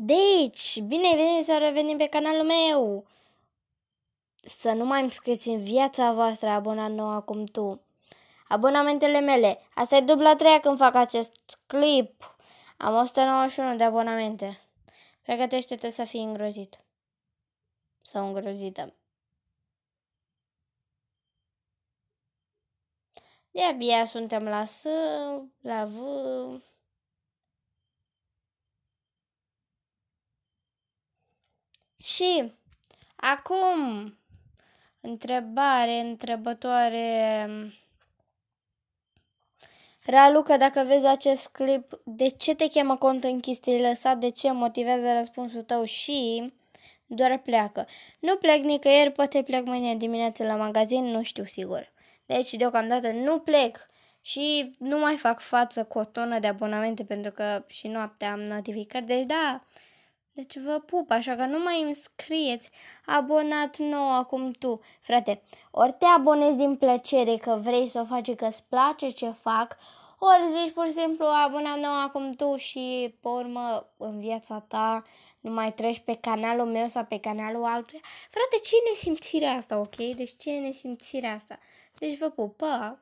Deci, bine venit să revenim pe canalul meu! Să nu mai îmi scrieți în viața voastră abonat nou acum tu. Abonamentele mele, asta e dubla treia când fac acest clip. Am 191 de abonamente. Pregătește-te să fii îngrozit. Sau îngrozită. De-abia suntem la S, la V... Și acum, întrebare, întrebătoare. Raluca, dacă vezi acest clip, de ce te cheamă cont închis? Te-ai lăsat? De ce motivează răspunsul tău? Și doar pleacă. Nu plec nicăieri, poate plec mâine dimineață la magazin, nu știu sigur. Deci, deocamdată, nu plec și nu mai fac față cu o tonă de abonamente pentru că și noaptea am notificări. Deci, da, deci vă pup, așa că nu mai îmi scrieți abonat nou acum tu, frate. Ori te abonezi din plăcere că vrei să o faci, că îți place ce fac, ori zici pur și simplu abonat nou acum tu și pe urmă în viața ta nu mai treci pe canalul meu sau pe canalul altuia. Frate, ce e nesimțirea asta, ok? Deci ce e nesimțirea asta? Deci vă pup, pa!